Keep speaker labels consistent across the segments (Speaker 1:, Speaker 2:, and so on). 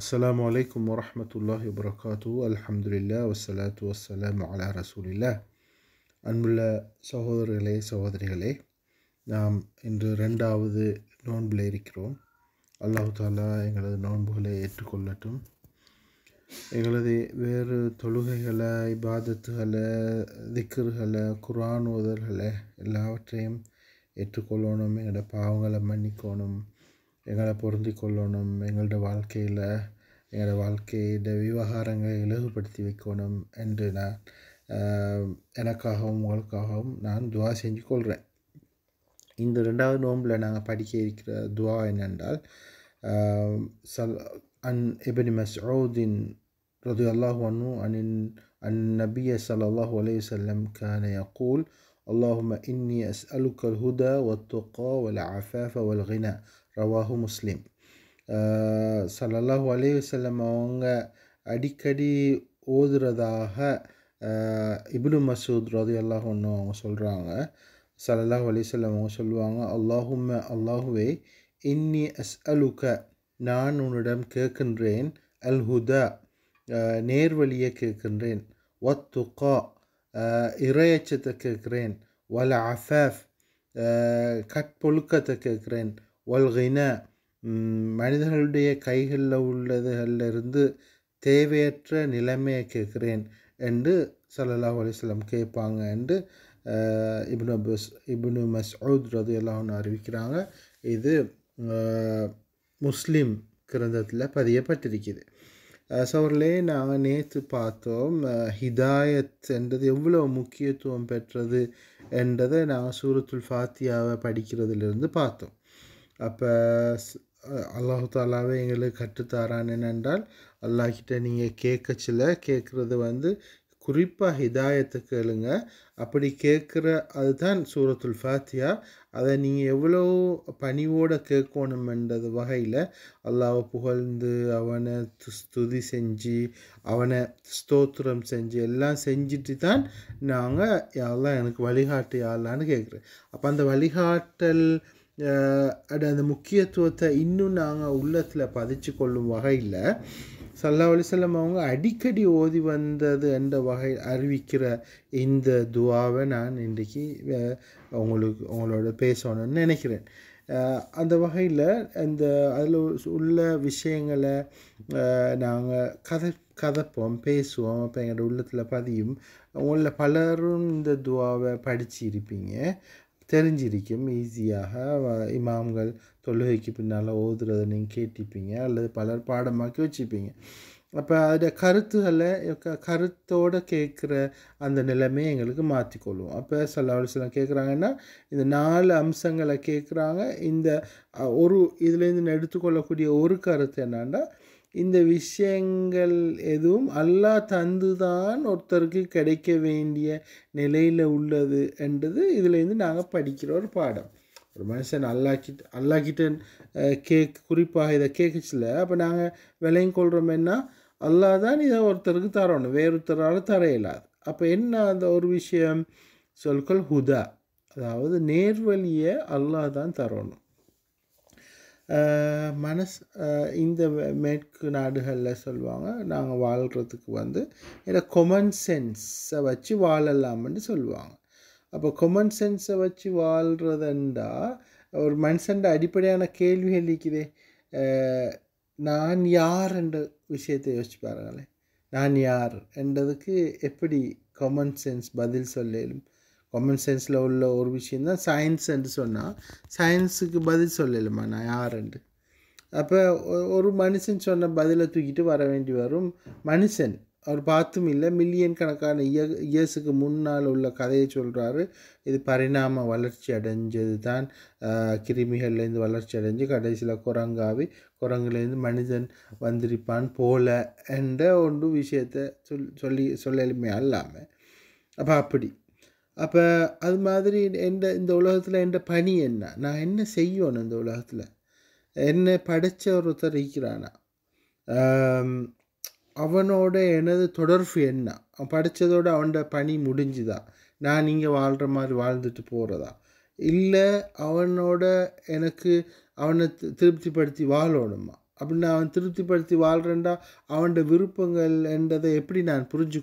Speaker 1: அஸ்லாம் வலைக்கம் வரமத்துல்லாஹி வபரகாத்து அல்ஹம்துலில்லா வசலாத்து வசலாம் அலா ரசூலில்லா அன்புள்ள சகோதரர்களே சகோதரிகளே நாம் இன்று ரெண்டாவது நோன்பில் இருக்கிறோம் அல்லாஹு தாலா எங்களது நோன்புகளை ஏற்றுக்கொள்ளட்டும் எங்களது வேறு தொழுகைகளை இபாதத்துகளை திக்கர்களை குரான் ஓதல்களை எல்லாவற்றையும் ஏற்றுக்கொள்ளணும் எங்களோட பாவங்களை மன்னிக்கணும் எங்களை பொருந்தி கொள்ளணும் எங்களோட வாழ்க்கையில் எங்களோட வாழ்க்கையோட விவகாரங்களை இலகுபடுத்தி வைக்கணும் என்று நான் எனக்காகவும் உங்களுக்காகவும் நான் துவா செஞ்சு கொள்கிறேன் இந்த ரெண்டாவது நோம்பில் நாங்கள் படிக்க இருக்கிற துவா என்னென்றால் சல் அன் எபனி மஸ்ரூதின் ரது அல்லாஹ் அனு அனின் அன் நபிய சல்லாஹ் அலையுசல்லம் கான யகூல் اللهم إني أسألك الهدى والتقى والعفاف والغنى ரவாஹு முஸ்லீம் சல்லல்லாஹு அலே செல்லம் அவங்க அடிக்கடி ஓதுறதாக இப்னு மசூத் ரது அல்லாஹ் ஒன்று அவங்க சொல்கிறாங்க சல்லல்லாஹ் அலிசல்லம் அவங்க சொல்லுவாங்க அல்லாஹும் அல்லாஹுவே இன்னி அஸ் அலுக நான் உன்னிடம் கேட்கின்றேன் அல் ஹுதா நேர்வழியை கேட்கின்றேன் ஒத் துக்கா இறையச்சத்தை கேட்குறேன் வல அஃப் கட்பொழுக்கத்தை கேட்குறேன் ஒல்கினா மனிதர்களுடைய கைகளில் உள்ளதுகளிலிருந்து தேவையற்ற நிலைமையை கேட்குறேன் என்று சல்லா அலிஸ்லாம் கேட்பாங்க என்று இப்னு அபஸ் இப்னு மஸ்ஊத் ரது எல்லாம் ஒன்று அறிவிக்கிறாங்க இது முஸ்லீம் கிரந்தத்தில் பதியப்பட்டிருக்குது சவர்களே நாங்கள் நேற்று பார்த்தோம் ஹிதாயத் என்றது எவ்வளோ முக்கியத்துவம் பெற்றது என்றதை நாங்கள் சூரத்துல் ஃபாத்தியாவை படிக்கிறதுலேருந்து பார்த்தோம் அப்போ அல்லாஹு எங்களுக்கு கற்றுத்தாரான் என்னென்றால் அல்லாஹிட்ட நீங்கள் கேட்க சில கேட்குறது வந்து குறிப்பாக ஹிதாயத்தை கேளுங்க அப்படி கேட்குற அதுதான் சூரத்துல் ஃபாத்தியா அதை நீங்கள் எவ்வளோ பணிவோடு கேட்கணுமென்றது வகையில் அல்லாவை புகழ்ந்து அவனை ஸ்துதி செஞ்சு அவனை ஸ்தோத்திரம் செஞ்சு எல்லாம் செஞ்சுட்டு தான் நாங்கள் யாரெல்லாம் எனக்கு வழிகாட்டு யாரெல்லாம்னு கேட்குறேன் அப்போ அந்த வழிகாட்டல் அட அந்த முக்கியத்துவத்தை இன்னும் நாங்கள் உள்ளத்தில் பதிச்சு கொள்ளும் வகையில் சல்லா அலிசல்லம் அவங்க அடிக்கடி ஓதி வந்தது என்ற வகை அறிவிக்கிற இந்த துவாவை நான் இன்றைக்கு உங்களுக்கு உங்களோட பேசணும்னு நினைக்கிறேன் அந்த வகையில் இந்த அதில் உள்ள விஷயங்களை நாங்கள் கதை கதைப்போம் பேசுவோம் அப்போ எங்களோட உள்ளத்தில் பதியும் உங்களில் பலரும் இந்த துவாவை படிச்சு இருப்பீங்க தெரிஞ்சிருக்கும் ஈஸியாக இமாம்கள் தொழுகைக்கு பின்னால் ஓதுறதை நீங்கள் கேட்டிருப்பீங்க அல்லது பலர் பாடமாக்கி வச்சுப்பீங்க அப்போ அதோடைய கருத்துக்களை கருத்தோடு கேட்குற அந்த நிலைமையை எங்களுக்கு மாற்றிக்கொள்வோம் அப்போ சில சில கேட்குறாங்கன்னா இந்த நாலு அம்சங்களை கேட்குறாங்க இந்த ஒரு இதுலேருந்து எடுத்துக்கொள்ளக்கூடிய ஒரு கருத்து என்னான்னா இந்த விஷயங்கள் எதுவும் அல்லாஹ் தந்து தான் ஒருத்தருக்கு கிடைக்க வேண்டிய நிலையில் உள்ளது என்றது இதுலேருந்து நாங்கள் படிக்கிற ஒரு பாடம் ஒரு மனுஷன் அல்லாக்கிட்ட அல்லாக்கிட்ட கேக் குறிப்பாக இதை கேட்கச்சில்ல அப்போ நாங்கள் விலையும் கொள்கிறோமேன்னா அல்லா தான் இதை ஒருத்தருக்கு தரணும் வேறொருத்தரால் தர இயலாது அப்போ என்ன அந்த ஒரு விஷயம் சொல்கள் ஹுதா அதாவது நேர்வழியை அல்லாஹ் தான் தரணும் மனசு இந்த மேற்கு நாடுகளில் சொல்லுவாங்க நாங்கள் வாழ்கிறதுக்கு வந்து ஏன்னா கொமன் சென்ஸை வச்சு வாழலாம்னு சொல்லுவாங்க அப்போ கொமன் சென்ஸை வச்சு வாழ்கிறதுண்டா ஒரு மனுஷன்ட அடிப்படையான கேள்வி எழுதிக்குதே நான் யார் என்ற விஷயத்தை யோசிச்சு பாருங்களேன் நான் யார் என்றதுக்கு எப்படி காமன் சென்ஸ் பதில் சொல்லலும் காமன் சென்ஸில் உள்ள ஒரு விஷயந்தான் சயின்ஸ் என்று சொன்னால் சயின்ஸுக்கு பதில் சொல்லலைம்மா நான் யாருண்டு அப்போ ஒரு மனுஷன் சொன்ன பதிலை தூக்கிட்டு வர வேண்டி வரும் மனுஷன் அவர் பார்த்தும் இல்லை மில்லியன் கணக்கான இய இயர்ஸுக்கு முன்னால் உள்ள கதையை சொல்கிறாரு இது பரிணாம வளர்ச்சி அடைஞ்சது தான் கிருமிகள்லேருந்து வளர்ச்சி அடைஞ்சு கடைசியில் குரங்காவி குரங்குலேருந்து மனிதன் வந்திருப்பான் போல என்ற ஒன்று விஷயத்தை சொல் சொல்லி சொல்லலுமே அல்லாமல் அப்போ அப்படி அப்போ அது மாதிரி எந்த இந்த உலகத்தில் எந்த பணி என்ன நான் என்ன செய்யணும் இந்த உலகத்தில் என்னை படைச்ச ஒருத்தர் இருக்கிறானா அவனோட எனது தொடர்பு என்ன அவன் படைத்ததோடு அவனோட பணி முடிஞ்சுதா நான் இங்கே வாழ்கிற மாதிரி வாழ்ந்துட்டு போகிறதா இல்லை அவனோட எனக்கு அவனை திருப்திப்படுத்தி வாழணுமா அப்படின்னு அவன் திருப்திப்படுத்தி வாழ்கிறேன்டா அவனோட விருப்பங்கள் என்றதை எப்படி நான் புரிஞ்சு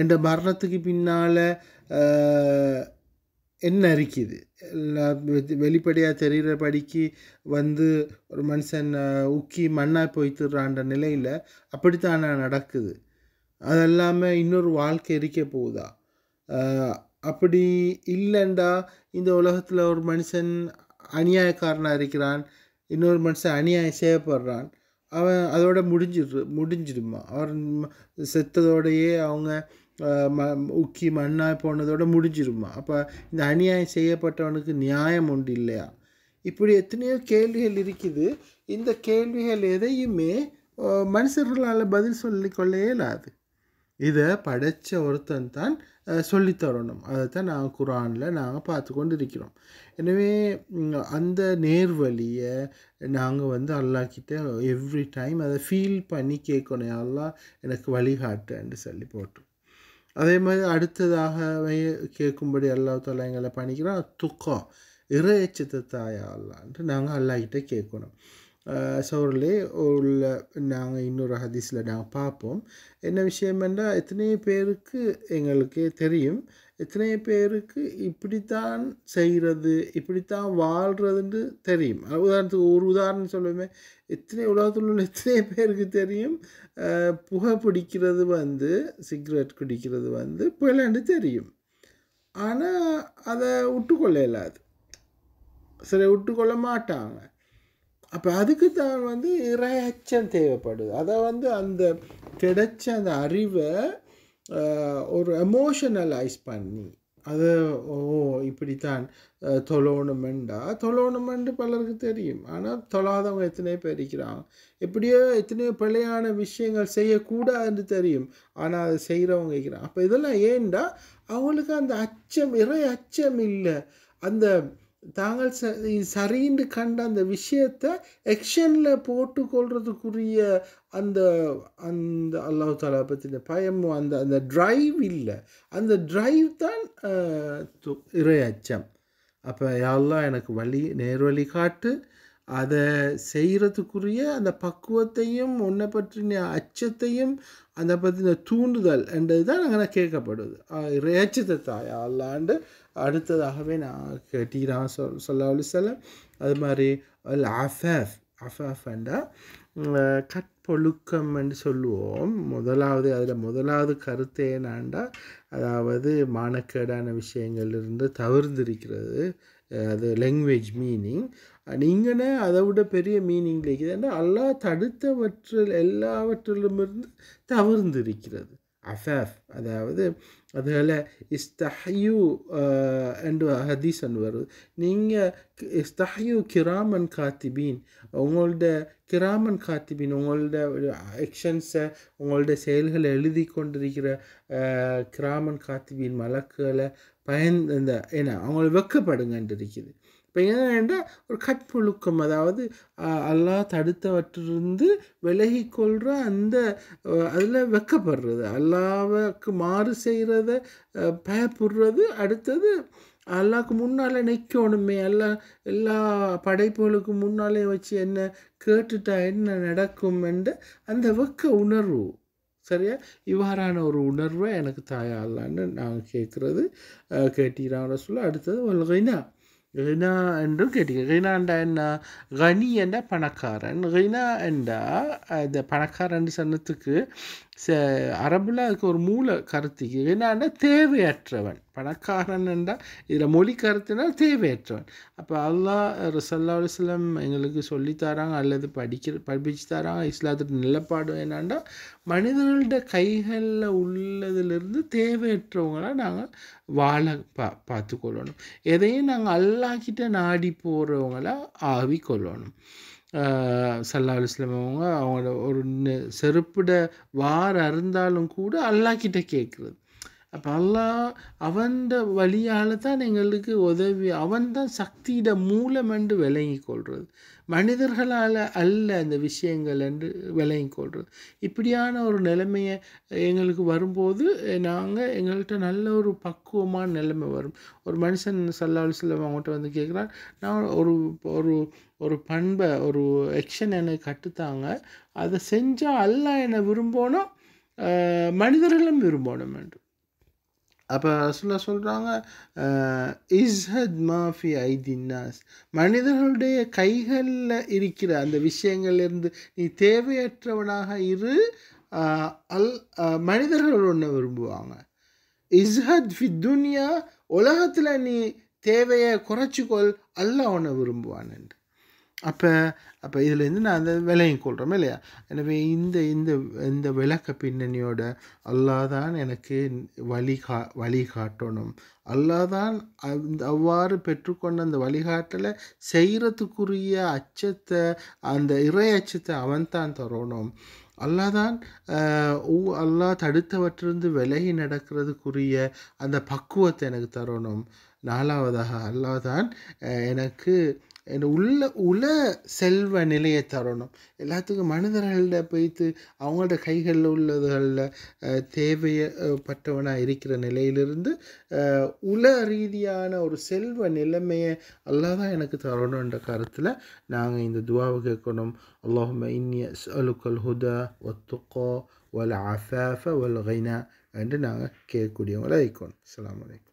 Speaker 1: என்ற மரணத்துக்கு பின்னால் என்ன இருக்குது வெளிப்படையாக தெரிகிற படிக்கு வந்து ஒரு மனுஷன் உக்கி மண்ணாக போய்த்துறான்ற நிலையில் அப்படித்தான் நடக்குது அது இன்னொரு வாழ்க்கை இருக்க போகுதா அப்படி இல்லைண்டா இந்த உலகத்தில் ஒரு மனுஷன் அநியாயக்காரனாக இருக்கிறான் இன்னொரு மனுஷன் அநியாயம் செய்யப்படுறான் அவன் அதோட முடிஞ்சிடு முடிஞ்சிடுமா அவர் செத்ததோடையே அவங்க உக்கி மண்ணாய் போனதோட முடிஞ்சிருமா அப்போ இந்த அநியாயம் செய்யப்பட்டவனுக்கு நியாயம் உண்டு இல்லையா இப்படி எத்தனையோ கேள்விகள் இருக்குது இந்த கேள்விகள் எதையுமே மனுஷர்களால் பதில் சொல்லி கொள்ளவே இல்லாது இதை படைத்த ஒருத்தன் தான் சொல்லித்தரணும் அதை தான் நாங்கள் குரானில் நாங்கள் பார்த்து கொண்டு இருக்கிறோம் எனவே அந்த நேர்வழியை நாங்கள் வந்து அல்லாக்கிட்ட எவ்ரி டைம் அதை ஃபீல் பண்ணி கேட்கணும் எல்லாம் எனக்கு வழிகாட்டுன்னு சொல்லி போட்டோம் அதே மாதிரி அடுத்ததாக கேட்கும்படி அல்லாஹ் தாலா எங்களை பணிக்கிறான் துக்கம் இறை தாயா அல்லான்ட்டு நாங்கள் அல்லாஹ்கிட்ட கேட்கணும் சோர்லே உள்ள நாங்கள் இன்னொரு ஹதீஸில் நாங்கள் பார்ப்போம் என்ன விஷயம் என்றால் எத்தனை பேருக்கு எங்களுக்கே தெரியும் எத்தனை பேருக்கு இப்படித்தான் செய்கிறது இப்படித்தான் வாழ்கிறதுன்னு தெரியும் உதாரணத்துக்கு ஒரு உதாரணம் சொல்லுவோமே எத்தனை உலகத்தில் உள்ள எத்தனை பேருக்கு தெரியும் புகை பிடிக்கிறது வந்து சிகரெட் குடிக்கிறது வந்து பிள்ளைன்னு தெரியும் ஆனால் அதை விட்டுக்கொள்ள இல்லாது சரி விட்டுக்கொள்ள மாட்டாங்க அப்போ அதுக்கு தான் வந்து இறையச்சம் தேவைப்படுது அதை வந்து அந்த கிடைச்ச அந்த அறிவை ஒரு எமோஷனலைஸ் பண்ணி அது ஓ இப்படித்தான் தொலோணுமெண்டா தொழணுமெண்டு பலருக்கு தெரியும் ஆனால் தொழாதவங்க எத்தனையோ பேர் இருக்கிறாங்க எப்படியோ எத்தனையோ பிழையான விஷயங்கள் செய்யக்கூடாதுன்னு தெரியும் ஆனால் அதை செய்கிறவங்க இருக்கிறாங்க அப்போ இதெல்லாம் ஏண்டா அவங்களுக்கு அந்த அச்சம் இறை அச்சம் இல்லை அந்த தாங்கள் ச சரின்னு கண்ட அந்த விஷயத்தை எக்ஷனில் போட்டுக்கொள்றதுக்குரிய அந்த அந்த அல்லாஹ் தாலா பற்றின பயமும் அந்த அந்த ட்ரைவ் இல்லை அந்த ட்ரைவ் தான் இறை அச்சம் அப்போ யாரெல்லாம் எனக்கு வழி நேர்வழி காட்டு அதை செய்கிறதுக்குரிய அந்த பக்குவத்தையும் ஒன்றை பற்றின அச்சத்தையும் அதை பற்றின தூண்டுதல் என்றது தான் நான் கேட்கப்படுது இறையச்சத்தை தாயா அல்லாண்டு அடுத்ததாகவே நான் கேட்டிக்கிறான் சொல் சொல்லாவில் சொல்ல அது மாதிரி அல் அஃபேஃப் அஃபாஃப்ண்டா கற்பொழுக்கம் என்று சொல்லுவோம் முதலாவது அதில் முதலாவது கருத்து ஏனாண்டா அதாவது மானக்கேடான விஷயங்கள்லேருந்து தவிர்ந்திருக்கிறது அது லாங்குவேஜ் மீனிங் நீங்களே அதை விட பெரிய மீனிங் இருக்குது ஏன்னா எல்லா தடுத்தவற்றில் இருந்து தவிர்ந்திருக்கிறது அஃபாஃப் அதாவது அதில் இஸ்தஹ்யூ என்று ஹதீஸ் என்று வருது நீங்கள் இஸ்தஹ்யூ கிராமன் காத்திபீன் உங்களோட கிராமன் காத்திபீன் உங்களோட ஆக்ஷன்ஸை உங்களோட செயல்களை எழுதி கொண்டிருக்கிற கிராமன் காத்திபீன் மலக்குகளை பயன் இந்த ஏன்னா அவங்களை வெக்கப்படுங்கன்ட்டு இப்போ ஏன்னா ஒரு கட்புழுக்கம் அதாவது அல்லா தடுத்தவற்றிலிருந்து விலகி கொள்கிற அந்த அதில் வெக்கப்படுறது அல்லாவுக்கு மாறு செய்கிறத பயப்படுறது அடுத்தது அல்லாவுக்கு முன்னால் நிற்கணுமே எல்லா எல்லா படைப்புகளுக்கு முன்னாலே வச்சு என்ன கேட்டுட்டா என்ன நடக்கும் என்று அந்த வெக்க உணர்வு சரியா இவ்வாறான ஒரு உணர்வை எனக்கு அல்லான்னு நான் கேட்குறது கேட்டீரான சொல்ல அடுத்தது ஒல்கைனா ரினா என்றும் கேட்டீங்க ரினாண்டா என்ன கனி என்ற பணக்காரன் ரினா என்றா அந்த பணக்காரன் சொன்னதுக்கு ச அரபில் அதுக்கு ஒரு மூல கருத்து என்னன்னா தேவையற்றவன் பணக்காரன் என்றால் இதில் மொழி கருத்துனால் தேவையற்றவன் அப்போ அல்லா ரசல்லா அலுவலம் எங்களுக்கு சொல்லித்தராங்க அல்லது படிக்கிற படிப்பிச்சு தராங்க இஸ்லாத்துக்கு நிலப்பாடு என்னான்னா மனிதர்களோட கைகளில் உள்ளதுலேருந்து தேவையற்றவங்களாக நாங்கள் வாழ பா பார்த்து கொள்ளணும் எதையும் நாங்கள் அல்லாக்கிட்ட நாடி போகிறவங்களாக ஆவிக்கொள்ளணும் சல்லா அலுவலம் அவங்க அவங்களோட ஒரு செருப்பிட வார் அருந்தாலும் கூட அல்லாக்கிட்ட கேட்குறது அப்போ அல்லா அவன்ட வழியால் தான் எங்களுக்கு உதவி அவன் தான் சக்தியிட மூலம் என்று விளங்கி கொள்வது மனிதர்களால் அல்ல அந்த விஷயங்கள் என்று விளங்கி கொள்வது இப்படியான ஒரு நிலைமையை எங்களுக்கு வரும்போது நாங்கள் எங்கள்கிட்ட நல்ல ஒரு பக்குவமான நிலைமை வரும் ஒரு மனுஷன் சல்லால் செல்லம் அவங்கள்ட்ட வந்து கேட்குறான் நான் ஒரு ஒரு ஒரு பண்பை ஒரு எக்ஷன் எனக்கு கட்டுத்தாங்க அதை செஞ்சால் அல்ல என்னை விரும்பணும் மனிதர்களும் விரும்பணும் என்று அப்போ ரசுல்லா சொல்கிறாங்க இஸ்ஹத் மாஃபி ஐதின்னாஸ் மனிதர்களுடைய கைகளில் இருக்கிற அந்த விஷயங்கள்லேருந்து நீ தேவையற்றவனாக இரு அல் மனிதர்கள் ஒன்று விரும்புவாங்க இஸ்ஹத் ஃபி துன்யா உலகத்தில் நீ தேவையை குறைச்சிக்கொள் அல்ல ஒன்று விரும்புவான் என்று அப்போ அப்போ இதுலேருந்து நான் அந்த விலையும் கொள்கிறோம் இல்லையா எனவே இந்த இந்த இந்த விளக்க பின்னணியோட அல்லாதான் எனக்கு வழிகா வழிகாட்டணும் அல்லாதான் அவ்வாறு பெற்றுக்கொண்ட அந்த வழிகாட்டலை செய்கிறதுக்குரிய அச்சத்தை அந்த இறை அச்சத்தை அவன் தான் தரணும் அல்லாதான் அல்லா தடுத்தவற்றிலிருந்து விலகி நடக்கிறதுக்குரிய அந்த பக்குவத்தை எனக்கு தரணும் நாலாவதாக அல்லாதான் எனக்கு உள்ள உல செல்வ நிலையை தரணும் எல்லாத்துக்கும் மனிதர்கள்ட போய்த்து அவங்களோட கைகளில் உள்ளதுகளில் தேவையப்பட்டவனாக இருக்கிற நிலையிலிருந்து உல ரீதியான ஒரு செல்வ நிலைமையை எல்லாம் தான் எனக்கு தரணுன்ற கருத்தில் நாங்கள் இந்த துவாவை கேட்கணும் அல்லாஹும இன்னிய அலுக்கல் ஹுதா ஒத்துக்கோ வல் அஃப ஒல் ஹைனா என்று நாங்கள் கேட்கக்கூடியவங்களை இருக்கணும் அலாம் வலைக்கம்